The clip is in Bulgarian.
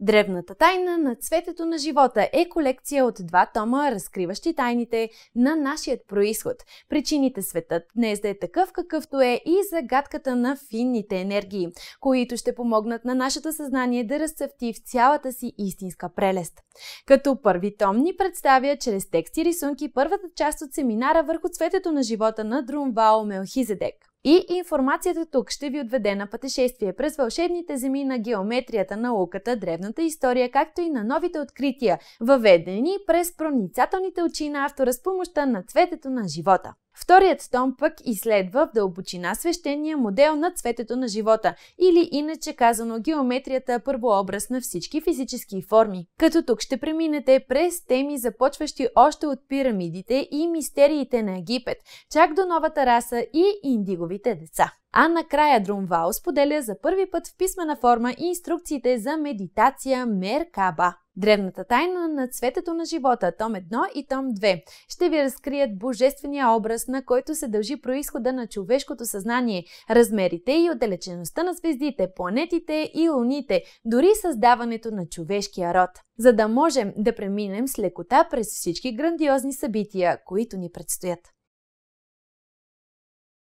Древната тайна на цветето на живота е колекция от два тома, разкриващи тайните на нашият происход, причините светът днес да е такъв какъвто е и загадката на финните енергии, които ще помогнат на нашето съзнание да разцъфти в цялата си истинска прелест. Като първи том ни представя чрез текст и рисунки първата част от семинара върху цветето на живота на Друмвао Мелхизедек. И информацията тук ще ви отведе на пътешествие през вълшебните земи на геометрията, науката, древната история, както и на новите открития, въведени през проницателните очи на автора с помощта на цветето на живота. Вторият том пък изследва в дълбочина свещения модел на цветето на живота, или иначе казано геометрията първообраз на всички физически форми. Като тук ще преминете през теми започващи още от пирамидите и мистериите на Египет, чак до новата раса и индиговите деца. А накрая Друмвал споделя за първи път в писмена форма и инструкциите за медитация Меркаба. Древната тайна на цветето на живота, том 1 и том 2, ще ви разкрият божествения образ, на който се дължи происхода на човешкото съзнание, размерите и отдалечеността на звездите, планетите и луните, дори създаването на човешкия род. За да можем да преминем с лекота през всички грандиозни събития, които ни предстоят.